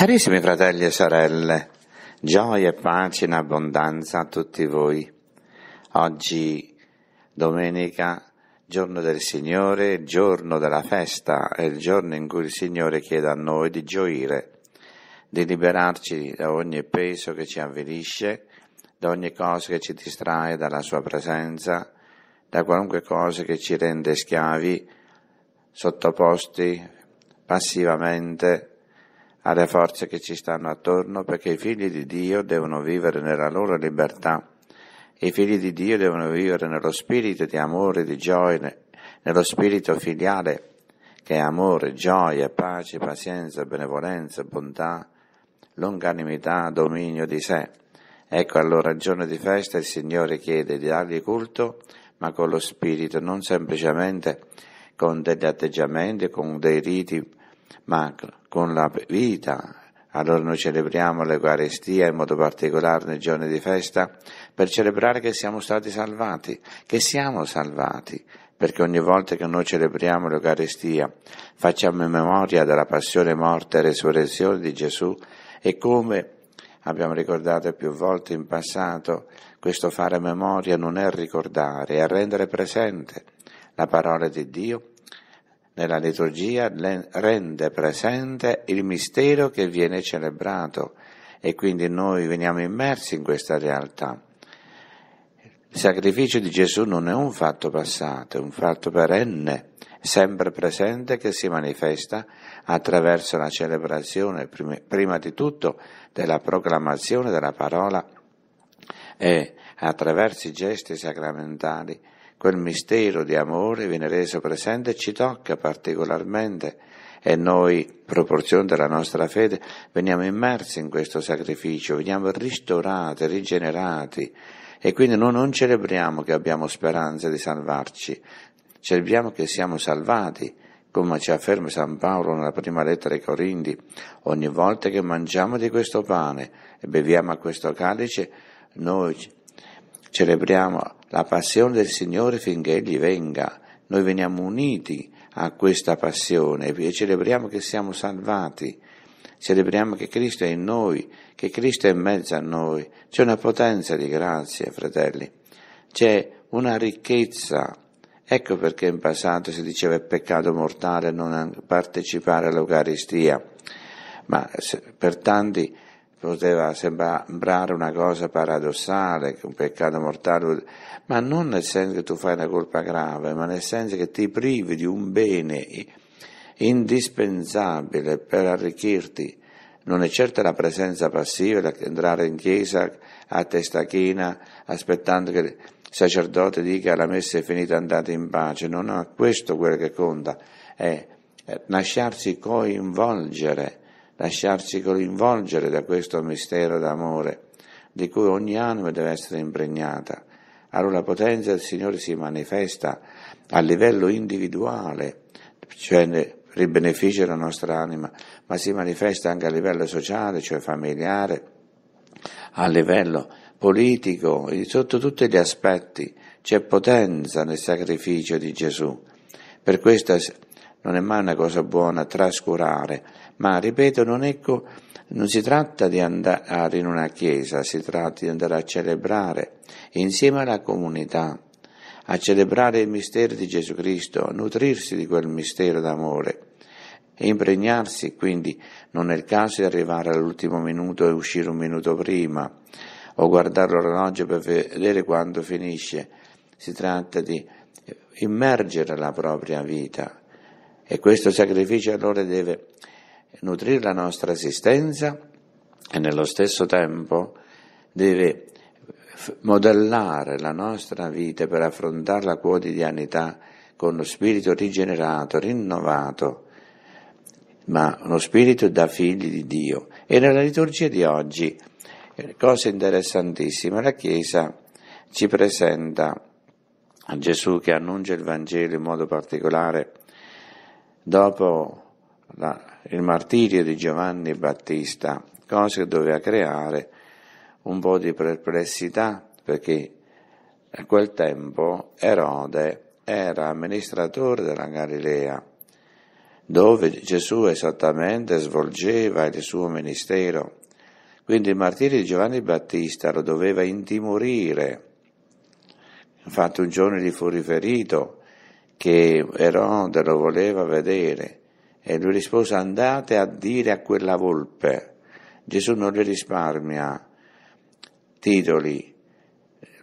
Carissimi fratelli e sorelle, gioia e pace in abbondanza a tutti voi. Oggi, domenica, giorno del Signore, giorno della festa, è il giorno in cui il Signore chiede a noi di gioire, di liberarci da ogni peso che ci avvilisce, da ogni cosa che ci distrae dalla Sua presenza, da qualunque cosa che ci rende schiavi, sottoposti passivamente a alle forze che ci stanno attorno perché i figli di Dio devono vivere nella loro libertà. I figli di Dio devono vivere nello spirito di amore, di gioia, nello spirito filiale che è amore, gioia, pace, pazienza, benevolenza, bontà, longanimità, dominio di sé. Ecco allora il giorno di festa il Signore chiede di dargli culto, ma con lo spirito, non semplicemente con degli atteggiamenti, con dei riti, macro con la vita. Allora noi celebriamo l'Eucarestia in modo particolare nei giorni di festa per celebrare che siamo stati salvati, che siamo salvati, perché ogni volta che noi celebriamo l'Eucarestia facciamo in memoria della passione, morte e resurrezione di Gesù e come abbiamo ricordato più volte in passato, questo fare memoria non è ricordare, è rendere presente la parola di Dio nella liturgia rende presente il mistero che viene celebrato e quindi noi veniamo immersi in questa realtà. Il sacrificio di Gesù non è un fatto passato, è un fatto perenne, sempre presente che si manifesta attraverso la celebrazione, prima di tutto, della proclamazione della parola e attraverso i gesti sacramentali Quel mistero di amore viene reso presente e ci tocca particolarmente e noi, proporzione della nostra fede, veniamo immersi in questo sacrificio, veniamo ristorati, rigenerati e quindi noi non celebriamo che abbiamo speranza di salvarci, celebriamo che siamo salvati, come ci afferma San Paolo nella prima lettera ai Corinti, ogni volta che mangiamo di questo pane e beviamo a questo calice, noi Celebriamo la passione del Signore finché Egli venga. Noi veniamo uniti a questa passione e celebriamo che siamo salvati. Celebriamo che Cristo è in noi, che Cristo è in mezzo a noi. C'è una potenza di grazia, fratelli. C'è una ricchezza. Ecco perché in passato si diceva è peccato mortale non partecipare all'Eucaristia. Ma per tanti poteva sembrare una cosa paradossale, un peccato mortale, ma non nel senso che tu fai una colpa grave, ma nel senso che ti privi di un bene indispensabile per arricchirti. Non è certa la presenza passiva, entrare in chiesa a testa china aspettando che il sacerdote dica la messa è finita, andate in pace. Non è questo quello che conta, è eh, lasciarsi coinvolgere lasciarci coinvolgere da questo mistero d'amore di cui ogni anima deve essere impregnata. Allora la potenza del Signore si manifesta a livello individuale, cioè per il beneficio della nostra anima, ma si manifesta anche a livello sociale, cioè familiare, a livello politico, sotto tutti gli aspetti c'è potenza nel sacrificio di Gesù. Per questo non è mai una cosa buona trascurare ma ripeto, non, ecco, non si tratta di andare ah, in una chiesa, si tratta di andare a celebrare insieme alla comunità, a celebrare il mistero di Gesù Cristo, a nutrirsi di quel mistero d'amore e impregnarsi, quindi non è il caso di arrivare all'ultimo minuto e uscire un minuto prima o guardare l'orologio per vedere quando finisce, si tratta di immergere la propria vita e questo sacrificio allora deve nutrire la nostra esistenza e nello stesso tempo deve modellare la nostra vita per affrontare la quotidianità con lo spirito rigenerato, rinnovato, ma uno spirito da figli di Dio. E nella liturgia di oggi, eh, cosa interessantissima, la Chiesa ci presenta Gesù che annuncia il Vangelo in modo particolare dopo la, il martirio di Giovanni Battista, cosa che doveva creare un po' di perplessità perché a quel tempo Erode era amministratore della Galilea, dove Gesù esattamente svolgeva il suo ministero. Quindi il martirio di Giovanni Battista lo doveva intimorire. Infatti un giorno gli fu riferito che Erode lo voleva vedere e lui rispose, andate a dire a quella volpe. Gesù non le risparmia titoli,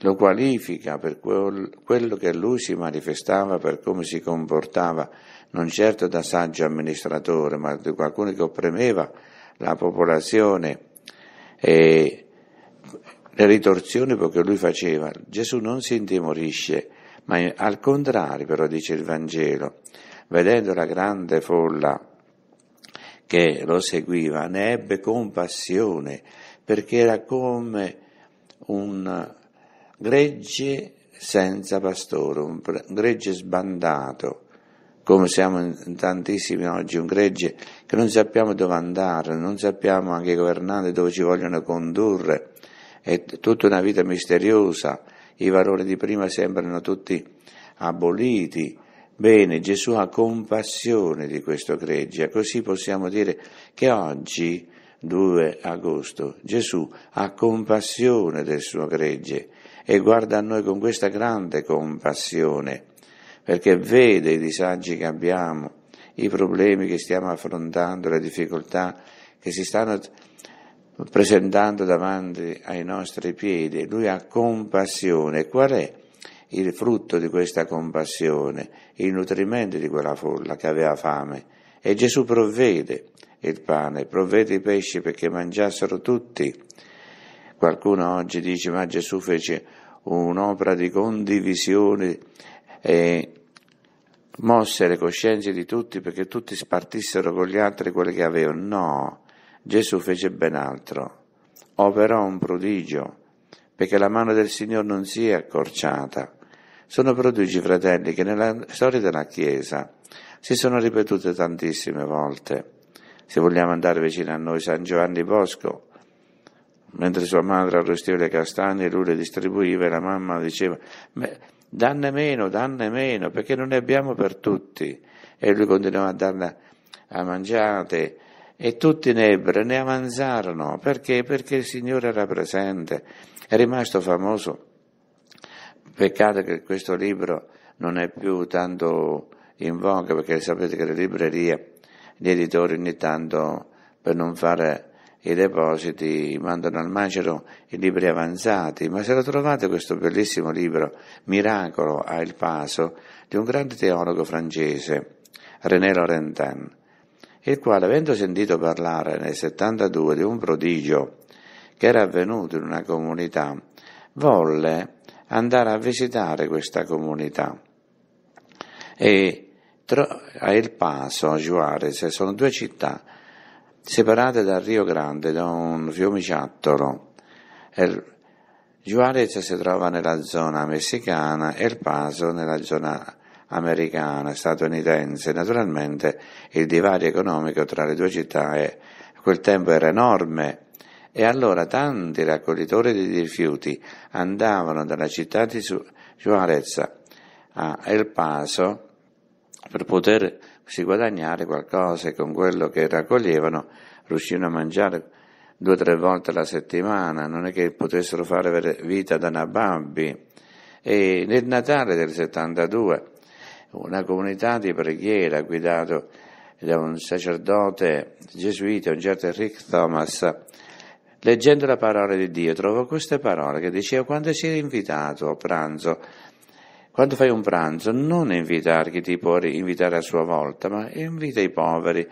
lo qualifica per quello che lui si manifestava, per come si comportava, non certo da saggio amministratore, ma di qualcuno che opprimeva la popolazione e le ritorsioni che lui faceva. Gesù non si intimorisce, ma al contrario però dice il Vangelo, vedendo la grande folla che lo seguiva, ne ebbe compassione, perché era come un gregge senza pastore, un gregge sbandato, come siamo in tantissimi oggi, un gregge che non sappiamo dove andare, non sappiamo anche i governanti dove ci vogliono condurre, è tutta una vita misteriosa, i valori di prima sembrano tutti aboliti, Bene, Gesù ha compassione di questo greggia, così possiamo dire che oggi, 2 agosto, Gesù ha compassione del suo gregge e guarda a noi con questa grande compassione, perché vede i disagi che abbiamo, i problemi che stiamo affrontando, le difficoltà che si stanno presentando davanti ai nostri piedi. Lui ha compassione. Qual è? il frutto di questa compassione, il nutrimento di quella folla che aveva fame. E Gesù provvede il pane, provvede i pesci perché mangiassero tutti. Qualcuno oggi dice ma Gesù fece un'opera di condivisione e mosse le coscienze di tutti perché tutti spartissero con gli altri quello che avevano. No, Gesù fece ben altro, operò un prodigio perché la mano del Signore non si è accorciata. Sono prodigi fratelli che nella storia della Chiesa si sono ripetute tantissime volte. Se vogliamo andare vicino a noi, San Giovanni Bosco, mentre sua madre arrostiva le castagne, lui le distribuiva e la mamma diceva, danne meno, danne meno, perché non ne abbiamo per tutti. E lui continuava a darne a mangiate e tutti ne ebbero, ne avanzarono, perché? Perché il Signore era presente, è rimasto famoso Peccato che questo libro non è più tanto in voga perché sapete che le librerie, gli editori ogni tanto per non fare i depositi mandano al macero i libri avanzati, ma se lo trovate questo bellissimo libro Miracolo a El Paso di un grande teologo francese, René Laurentin, il quale avendo sentito parlare nel 72 di un prodigio che era avvenuto in una comunità, volle andare a visitare questa comunità. E a El Paso, a Juarez, sono due città separate dal Rio Grande, da un fiumiciattolo. El, Juarez si trova nella zona messicana e El Paso nella zona americana, statunitense. Naturalmente il divario economico tra le due città è, a quel tempo era enorme e allora tanti raccoglitori di rifiuti andavano dalla città di Juarez a El Paso per potersi guadagnare qualcosa e con quello che raccoglievano riuscivano a mangiare due o tre volte alla settimana, non è che potessero fare vita da nababbi. E nel Natale del 72 una comunità di preghiera guidata da un sacerdote gesuita, un certo Rick Thomas, Leggendo la parola di Dio trovo queste parole che diceva quando sei invitato a pranzo, quando fai un pranzo non invitare chi ti può invitare a sua volta, ma invita i poveri,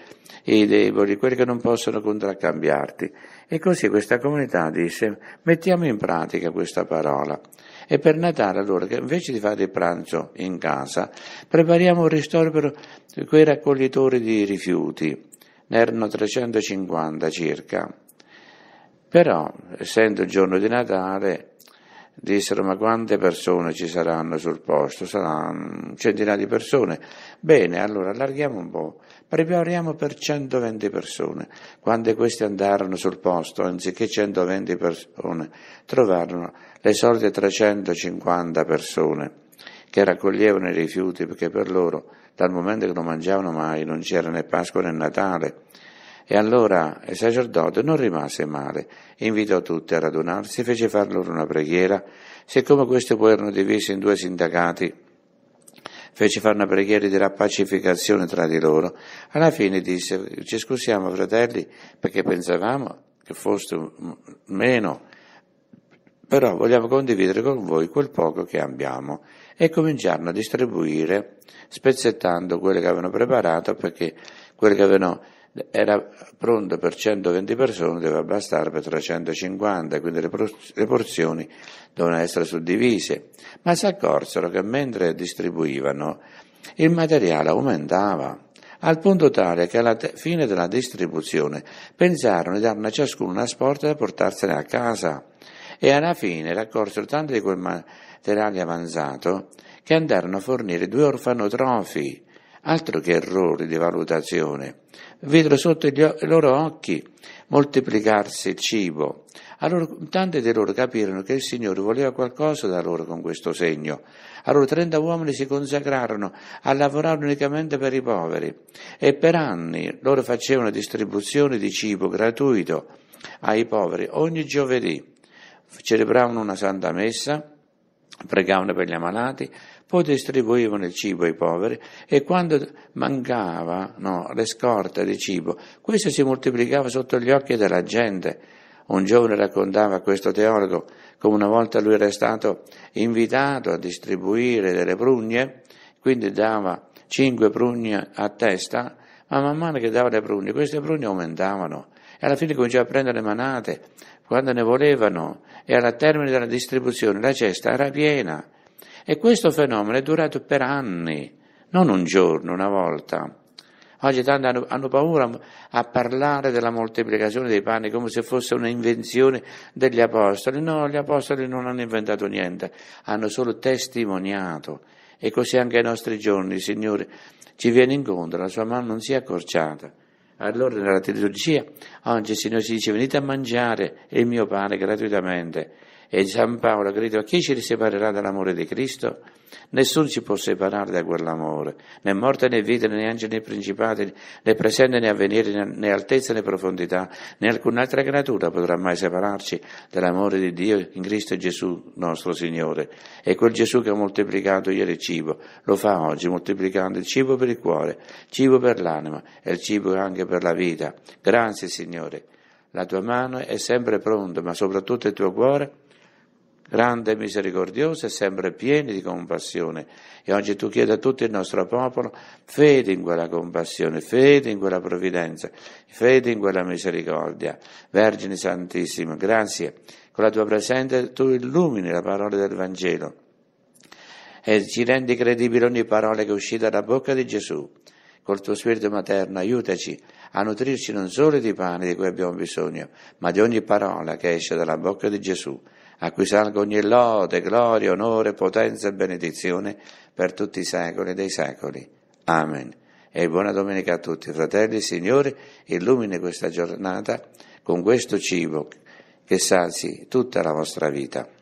i deboli, quelli che non possono contraccambiarti. E così questa comunità disse mettiamo in pratica questa parola. E per Natale allora, invece di fare il pranzo in casa, prepariamo un ristoro per quei raccoglitori di rifiuti. Ne erano 350 circa però, essendo il giorno di Natale, dissero ma quante persone ci saranno sul posto? Saranno centinaia di persone. Bene, allora allarghiamo un po', prepariamo per 120 persone. Quando questi andarono sul posto, anziché 120 persone, trovarono le solite 350 persone che raccoglievano i rifiuti perché per loro dal momento che non mangiavano mai non c'era né Pasqua né Natale e allora il sacerdote non rimase male, invitò tutti a radunarsi, fece far loro una preghiera, siccome questi poi erano divisi in due sindacati, fece fare una preghiera di rappacificazione tra di loro. Alla fine disse, ci scusiamo fratelli, perché pensavamo che foste meno, però vogliamo condividere con voi quel poco che abbiamo e cominciarono a distribuire spezzettando quello che avevano preparato perché quelli che avevano era pronta per 120 persone, doveva bastare per 350, quindi le, porzioni dovevano essere suddivise, ma si accorsero che mentre distribuivano il materiale aumentava, al punto tale che alla fine della distribuzione pensarono di darne a ciascuno una sporta da portarsene a casa e alla fine raccolsero tanto di quel materiale avanzato che andarono a fornire due orfanotrofi Altro che errori di valutazione. Vedo sotto i loro occhi moltiplicarsi il cibo. Allora tante di loro capirono che il Signore voleva qualcosa da loro con questo segno. Allora trenta uomini si consacrarono a lavorare unicamente per i poveri e per anni loro facevano distribuzione di cibo gratuito ai poveri ogni giovedì. Celebravano una santa messa pregavano per gli ammalati, poi distribuivano il cibo ai poveri e quando mancavano le scorte di cibo, questo si moltiplicava sotto gli occhi della gente. Un giovane raccontava a questo teologo come una volta lui era stato invitato a distribuire delle prugne, quindi dava cinque prugne a testa, ma man mano che dava le prugne, queste prugne aumentavano e alla fine cominciava a prendere manate, quando ne volevano e alla termine della distribuzione la cesta era piena. E questo fenomeno è durato per anni, non un giorno, una volta. Oggi tanti hanno, hanno, paura a parlare della moltiplicazione dei panni come se fosse un'invenzione degli apostoli. No, gli apostoli non hanno inventato niente, hanno solo testimoniato. E così anche ai nostri giorni, il Signore, ci viene incontro, la sua mano non si è accorciata allora nella teologia oggi il Signore ci dice venite a mangiare il mio pane gratuitamente e San Paolo grida, chi ci separerà dall'amore di Cristo? Nessuno ci può separare da quell'amore, né morte né vita, né angeli né principati, né presente né avvenire, né altezza né profondità, né alcun'altra creatura potrà mai separarci dall'amore di Dio in Cristo Gesù nostro Signore. E quel Gesù che ha moltiplicato ieri il cibo, lo fa oggi moltiplicando il cibo per il cuore, il cibo per l'anima e il cibo anche per la vita. Grazie Signore. La tua mano è sempre pronta, ma soprattutto il tuo cuore grande e misericordioso e sempre pieno di compassione. E oggi tu chiedi a tutto il nostro popolo fede in quella compassione, fede in quella provvidenza, fede in quella misericordia. Vergine Santissima, grazie. Con la tua presenza tu illumini la parola del Vangelo e ci rendi credibile ogni parola che è uscita dalla bocca di Gesù. Col tuo spirito materno aiutaci a nutrirci non solo di pane di cui abbiamo bisogno, ma di ogni parola che esce dalla bocca di Gesù a cui salga ogni lode, gloria, onore, potenza e benedizione per tutti i secoli dei secoli. Amen. E buona domenica a tutti, fratelli, Signore, illumini questa giornata con questo cibo che sazi tutta la vostra vita.